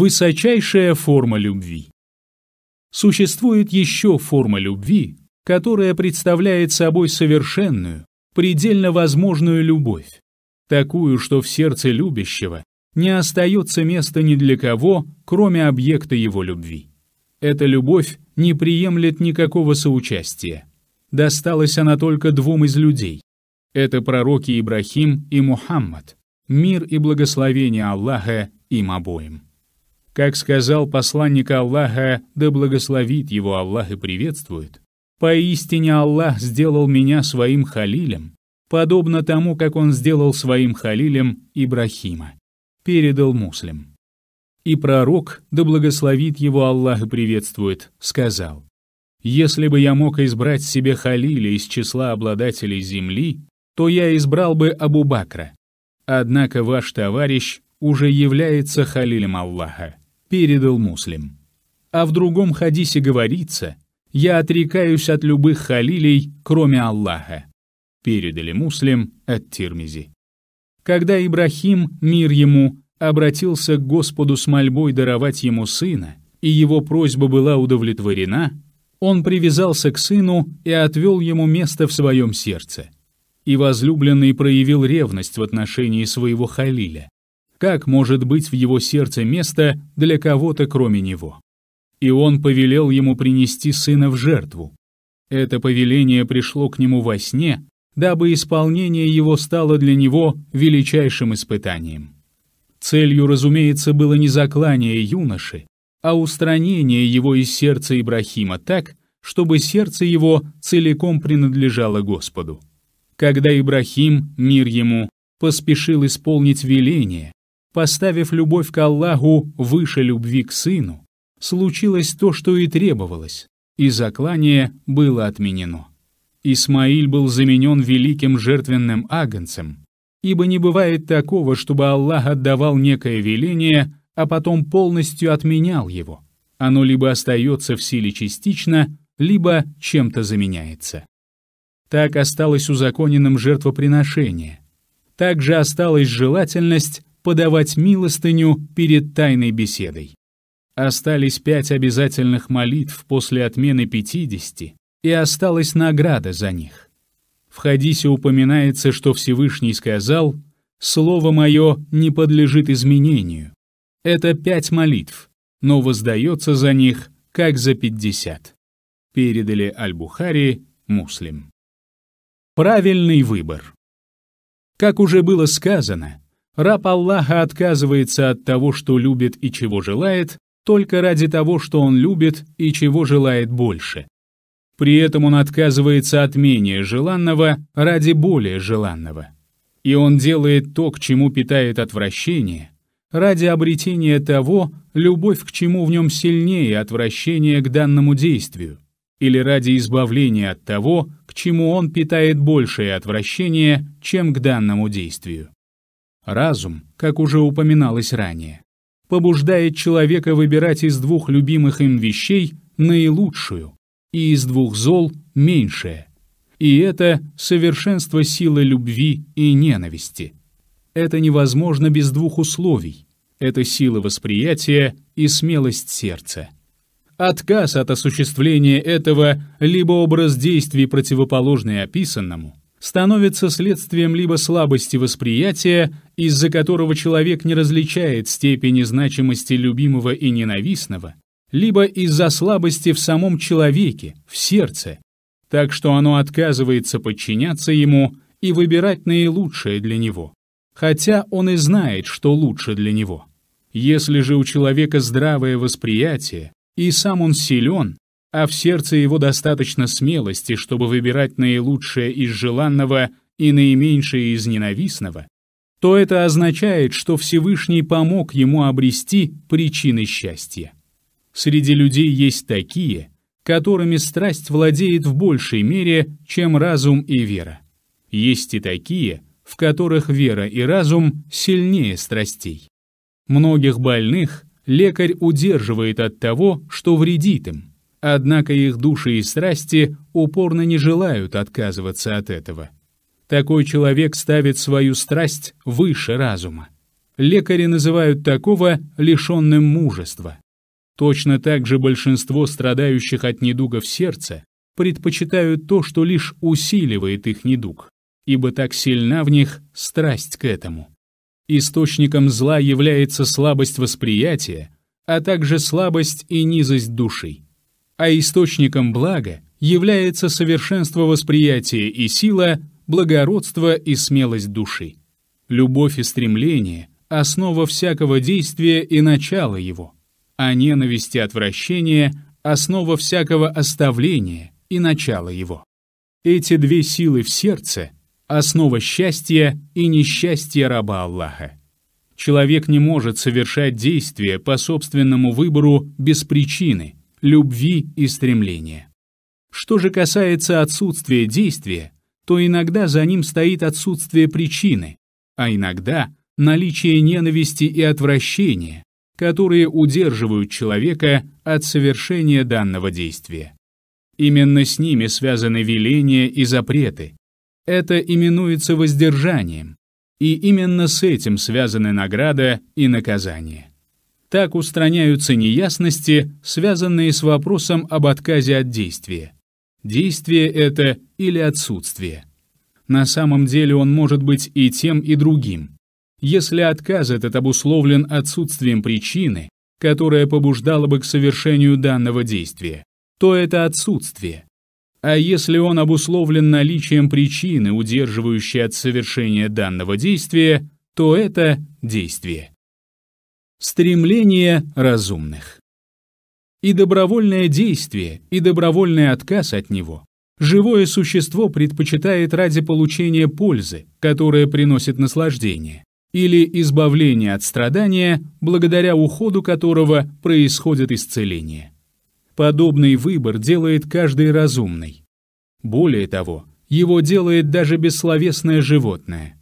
высочайшая форма любви. Существует еще форма любви, которая представляет собой совершенную, предельно возможную любовь, такую, что в сердце любящего не остается места ни для кого, кроме объекта его любви. Эта любовь не приемлет никакого соучастия. Досталась она только двум из людей. Это пророки Ибрахим и Мухаммад. Мир и благословение Аллаха им обоим. Как сказал посланник Аллаха, да благословит его Аллах и приветствует, «Поистине Аллах сделал меня своим халилем, подобно тому, как он сделал своим халилем Ибрахима», — передал муслим. И пророк, да благословит его Аллах и приветствует, сказал, «Если бы я мог избрать себе халиля из числа обладателей земли, то я избрал бы Абу Бакра. Однако ваш товарищ уже является халилем Аллаха передал муслим. А в другом хадисе говорится «Я отрекаюсь от любых халилей, кроме Аллаха», передали муслим от Тирмизи. Когда Ибрахим, мир ему, обратился к Господу с мольбой даровать ему сына, и его просьба была удовлетворена, он привязался к сыну и отвел ему место в своем сердце. И возлюбленный проявил ревность в отношении своего халиля, как может быть в его сердце место для кого-то кроме него? И он повелел ему принести сына в жертву. Это повеление пришло к нему во сне, дабы исполнение его стало для него величайшим испытанием. Целью, разумеется, было не заклание юноши, а устранение его из сердца Ибрахима так, чтобы сердце его целиком принадлежало Господу. Когда Ибрахим, мир ему, поспешил исполнить веление, Поставив любовь к Аллаху выше любви к сыну, случилось то, что и требовалось, и заклание было отменено. Исмаиль был заменен великим жертвенным агнцем, ибо не бывает такого, чтобы Аллах отдавал некое веление, а потом полностью отменял его. Оно либо остается в силе частично, либо чем-то заменяется. Так осталось узаконенным жертвоприношение. Также осталась желательность подавать милостыню перед тайной беседой. Остались пять обязательных молитв после отмены пятидесяти, и осталась награда за них. В Хадисе упоминается, что Всевышний сказал «Слово мое не подлежит изменению». Это пять молитв, но воздается за них, как за пятьдесят. Передали Аль-Бухари, Муслим. Правильный выбор. Как уже было сказано, Раб Аллаха отказывается от того, что любит и чего желает, только ради того, что он любит и чего желает больше. При этом он отказывается от менее желанного ради более желанного. И он делает то, к чему питает отвращение, ради обретения того, любовь к чему в нем сильнее отвращения к данному действию, или ради избавления от того, к чему он питает большее отвращение, чем к данному действию. Разум, как уже упоминалось ранее, побуждает человека выбирать из двух любимых им вещей наилучшую и из двух зол меньшее. И это совершенство силы любви и ненависти. Это невозможно без двух условий. Это сила восприятия и смелость сердца. Отказ от осуществления этого либо образ действий, противоположный описанному, становится следствием либо слабости восприятия, из-за которого человек не различает степени значимости любимого и ненавистного, либо из-за слабости в самом человеке, в сердце, так что оно отказывается подчиняться ему и выбирать наилучшее для него, хотя он и знает, что лучше для него. Если же у человека здравое восприятие, и сам он силен, а в сердце его достаточно смелости, чтобы выбирать наилучшее из желанного и наименьшее из ненавистного, то это означает, что Всевышний помог ему обрести причины счастья. Среди людей есть такие, которыми страсть владеет в большей мере, чем разум и вера. Есть и такие, в которых вера и разум сильнее страстей. Многих больных лекарь удерживает от того, что вредит им, Однако их души и страсти упорно не желают отказываться от этого. Такой человек ставит свою страсть выше разума. Лекари называют такого лишенным мужества. Точно так же большинство страдающих от недугов сердца предпочитают то, что лишь усиливает их недуг, ибо так сильна в них страсть к этому. Источником зла является слабость восприятия, а также слабость и низость души а источником блага является совершенство восприятия и сила, благородство и смелость души. Любовь и стремление — основа всякого действия и начало его, а ненависть и отвращение — основа всякого оставления и начало его. Эти две силы в сердце — основа счастья и несчастья раба Аллаха. Человек не может совершать действия по собственному выбору без причины — любви и стремления. Что же касается отсутствия действия, то иногда за ним стоит отсутствие причины, а иногда наличие ненависти и отвращения, которые удерживают человека от совершения данного действия. Именно с ними связаны веления и запреты. Это именуется воздержанием, и именно с этим связаны награда и наказание. Так устраняются неясности, связанные с вопросом об отказе от действия. Действие это или отсутствие. На самом деле он может быть и тем, и другим. Если отказ этот обусловлен отсутствием причины, которая побуждала бы к совершению данного действия, то это отсутствие. А если он обусловлен наличием причины, удерживающей от совершения данного действия, то это действие. Стремление разумных. И добровольное действие, и добровольный отказ от него. Живое существо предпочитает ради получения пользы, которая приносит наслаждение, или избавление от страдания, благодаря уходу которого происходит исцеление. Подобный выбор делает каждый разумный. Более того, его делает даже бессловесное животное.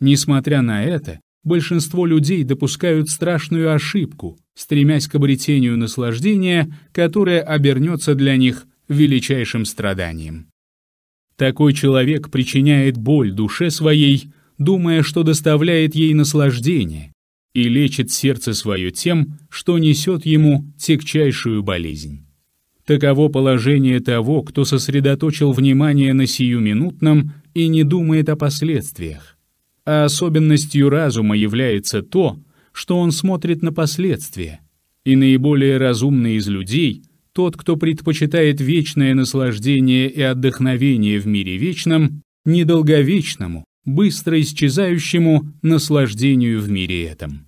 Несмотря на это, большинство людей допускают страшную ошибку, стремясь к обретению наслаждения, которое обернется для них величайшим страданием. Такой человек причиняет боль душе своей, думая, что доставляет ей наслаждение, и лечит сердце свое тем, что несет ему тягчайшую болезнь. Таково положение того, кто сосредоточил внимание на сиюминутном и не думает о последствиях. А особенностью разума является то, что он смотрит на последствия. И наиболее разумный из людей — тот, кто предпочитает вечное наслаждение и отдохновение в мире вечном, недолговечному, быстро исчезающему наслаждению в мире этом.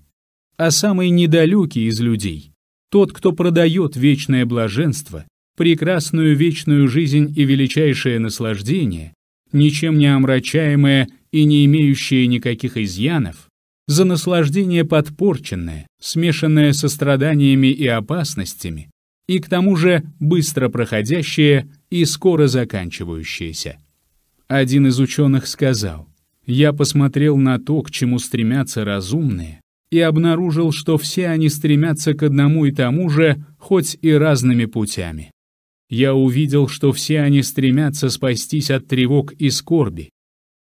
А самый недалекий из людей — тот, кто продает вечное блаженство, прекрасную вечную жизнь и величайшее наслаждение, ничем не омрачаемое и не имеющее никаких изъянов, за наслаждение подпорченное, смешанное со страданиями и опасностями, и к тому же быстро проходящее и скоро заканчивающееся. Один из ученых сказал, «Я посмотрел на то, к чему стремятся разумные, и обнаружил, что все они стремятся к одному и тому же, хоть и разными путями. Я увидел, что все они стремятся спастись от тревог и скорби,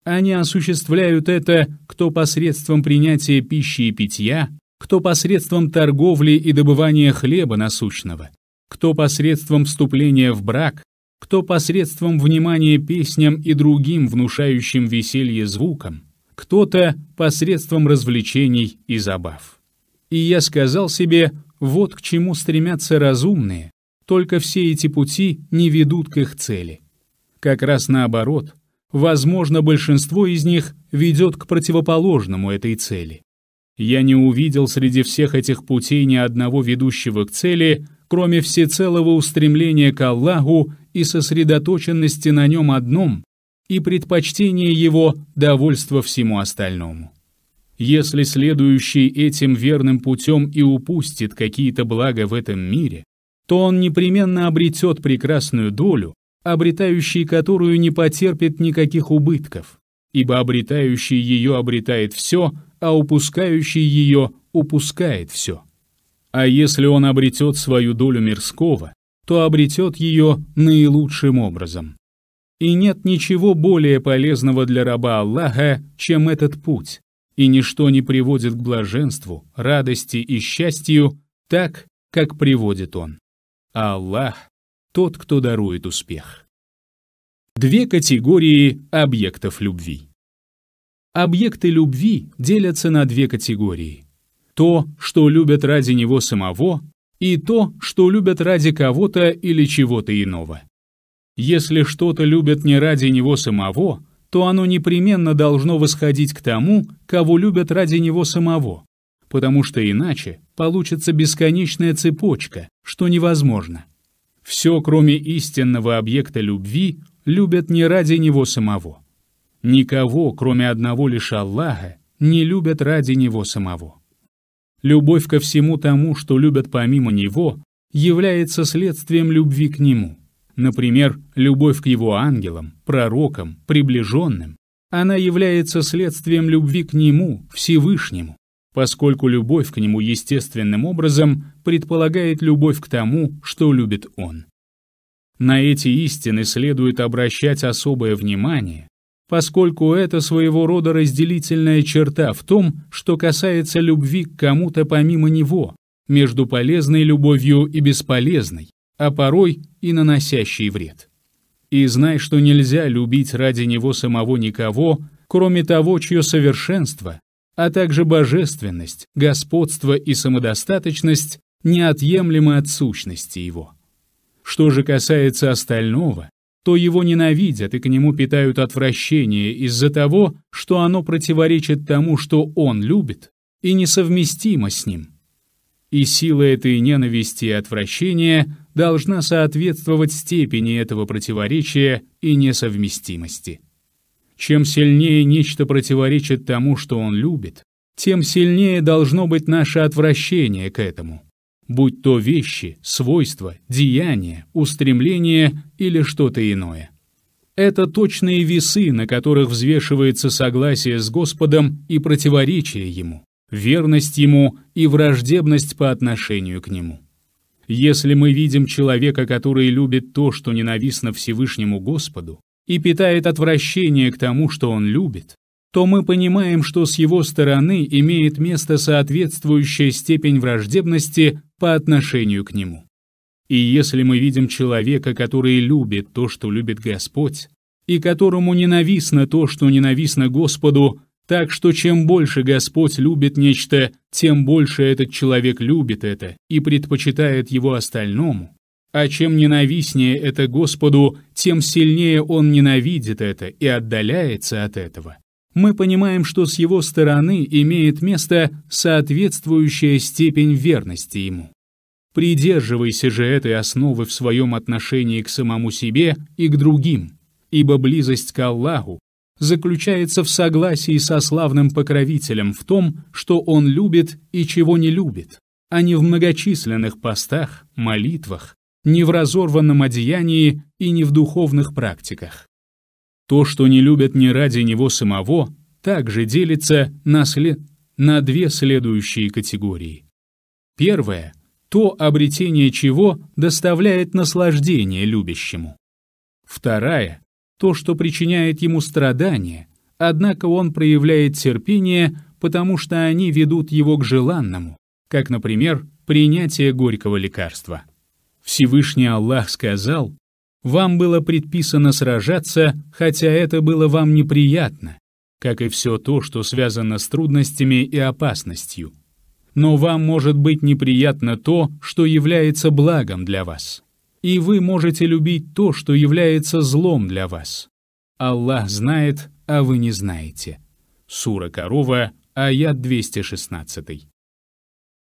они осуществляют это кто посредством принятия пищи и питья, кто посредством торговли и добывания хлеба насущного, кто посредством вступления в брак, кто посредством внимания песням и другим внушающим веселье звукам, кто-то посредством развлечений и забав. И я сказал себе, вот к чему стремятся разумные, только все эти пути не ведут к их цели. Как раз наоборот — Возможно, большинство из них ведет к противоположному этой цели. Я не увидел среди всех этих путей ни одного ведущего к цели, кроме всецелого устремления к Аллаху и сосредоточенности на нем одном, и предпочтения его довольства всему остальному. Если следующий этим верным путем и упустит какие-то блага в этом мире, то он непременно обретет прекрасную долю, обретающий которую не потерпит никаких убытков, ибо обретающий ее обретает все, а упускающий ее упускает все. А если он обретет свою долю мирского, то обретет ее наилучшим образом. И нет ничего более полезного для раба Аллаха, чем этот путь, и ничто не приводит к блаженству, радости и счастью так, как приводит он. А Аллах тот, кто дарует успех. Две категории объектов любви. Объекты любви делятся на две категории. То, что любят ради него самого, и то, что любят ради кого-то или чего-то иного. Если что-то любят не ради него самого, то оно непременно должно восходить к тому, кого любят ради него самого, потому что иначе получится бесконечная цепочка, что невозможно. Все, кроме истинного объекта любви, любят не ради него самого. Никого, кроме одного лишь Аллаха, не любят ради него самого. Любовь ко всему тому, что любят помимо него, является следствием любви к нему. Например, любовь к его ангелам, пророкам, приближенным, она является следствием любви к нему, Всевышнему поскольку любовь к нему естественным образом предполагает любовь к тому, что любит он. На эти истины следует обращать особое внимание, поскольку это своего рода разделительная черта в том, что касается любви к кому-то помимо него, между полезной любовью и бесполезной, а порой и наносящей вред. И знай, что нельзя любить ради него самого никого, кроме того, чье совершенство а также божественность, господство и самодостаточность неотъемлемы от сущности его. Что же касается остального, то его ненавидят и к нему питают отвращение из-за того, что оно противоречит тому, что он любит, и несовместимо с ним. И сила этой ненависти и отвращения должна соответствовать степени этого противоречия и несовместимости. Чем сильнее нечто противоречит тому, что он любит, тем сильнее должно быть наше отвращение к этому, будь то вещи, свойства, деяния, устремления или что-то иное. Это точные весы, на которых взвешивается согласие с Господом и противоречие Ему, верность Ему и враждебность по отношению к Нему. Если мы видим человека, который любит то, что ненавистно Всевышнему Господу, и питает отвращение к тому, что он любит, то мы понимаем, что с его стороны имеет место соответствующая степень враждебности по отношению к нему. И если мы видим человека, который любит то, что любит Господь, и которому ненавистно то, что ненавистно Господу, так что чем больше Господь любит нечто, тем больше этот человек любит это и предпочитает его остальному, а чем ненавистнее это Господу, тем сильнее он ненавидит это и отдаляется от этого. Мы понимаем, что с его стороны имеет место соответствующая степень верности ему. Придерживайся же этой основы в своем отношении к самому себе и к другим, ибо близость к Аллаху заключается в согласии со славным покровителем в том, что он любит и чего не любит, а не в многочисленных постах, молитвах, ни в разорванном одеянии и ни в духовных практиках. То, что не любят не ради него самого, также делится на, след... на две следующие категории. Первое — то, обретение чего доставляет наслаждение любящему. второе, то, что причиняет ему страдания, однако он проявляет терпение, потому что они ведут его к желанному, как, например, принятие горького лекарства. Всевышний Аллах сказал, «Вам было предписано сражаться, хотя это было вам неприятно, как и все то, что связано с трудностями и опасностью. Но вам может быть неприятно то, что является благом для вас, и вы можете любить то, что является злом для вас. Аллах знает, а вы не знаете». Сура Корова, аят 216.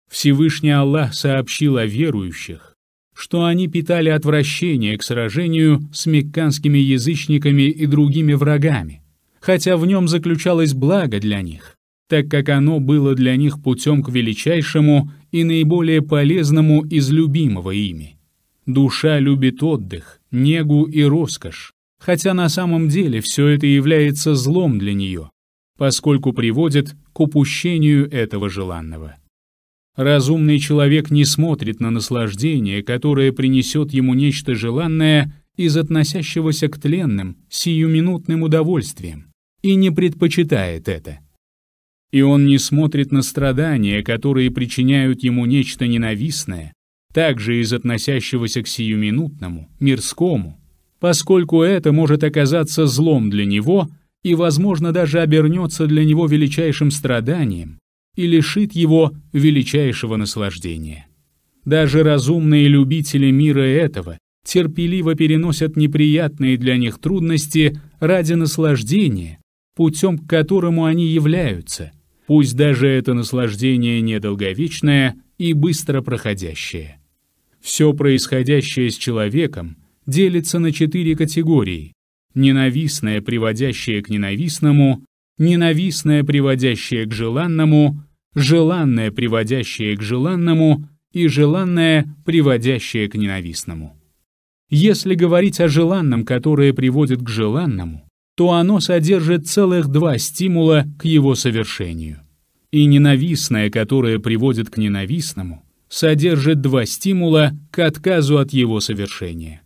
Всевышний Аллах сообщил о верующих, что они питали отвращение к сражению с мекканскими язычниками и другими врагами, хотя в нем заключалось благо для них, так как оно было для них путем к величайшему и наиболее полезному из любимого ими. Душа любит отдых, негу и роскошь, хотя на самом деле все это является злом для нее, поскольку приводит к упущению этого желанного. Разумный человек не смотрит на наслаждение, которое принесет ему нечто желанное из относящегося к тленным, сиюминутным удовольствиям, и не предпочитает это. И он не смотрит на страдания, которые причиняют ему нечто ненавистное, также из относящегося к сиюминутному, мирскому, поскольку это может оказаться злом для него и, возможно, даже обернется для него величайшим страданием, и лишит его величайшего наслаждения. Даже разумные любители мира этого терпеливо переносят неприятные для них трудности ради наслаждения, путем к которому они являются, пусть даже это наслаждение недолговечное и быстро проходящее. Все происходящее с человеком делится на четыре категории. Ненавистное, приводящее к ненавистному, ненавистное, приводящее к желанному, желанное, приводящее к желанному, и желанное, приводящее к ненавистному. Если говорить о желанном, которое приводит к желанному, то оно содержит целых два стимула к его совершению. И ненавистное, которое приводит к ненавистному, содержит два стимула к отказу от его совершения.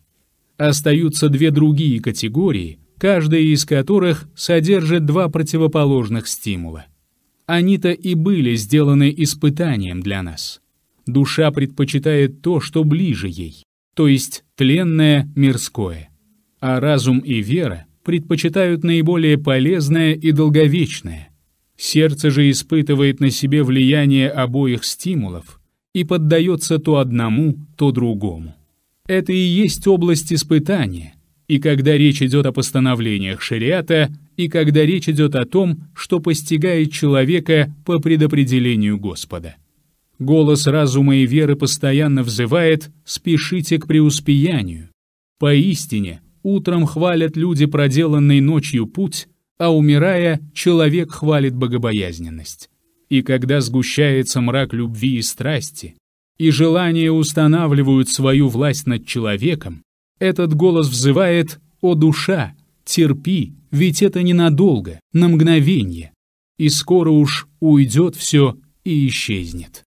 Остаются две другие категории, каждая из которых содержит два противоположных стимула — они-то и были сделаны испытанием для нас. Душа предпочитает то, что ближе ей, то есть тленное мирское. А разум и вера предпочитают наиболее полезное и долговечное. Сердце же испытывает на себе влияние обоих стимулов и поддается то одному, то другому. Это и есть область испытания, и когда речь идет о постановлениях шариата, и когда речь идет о том, что постигает человека по предопределению Господа. Голос разума и веры постоянно взывает «спешите к преуспеянию». Поистине, утром хвалят люди проделанный ночью путь, а умирая, человек хвалит богобоязненность. И когда сгущается мрак любви и страсти, и желания устанавливают свою власть над человеком, этот голос взывает «О душа, терпи, ведь это ненадолго, на мгновение, и скоро уж уйдет все и исчезнет.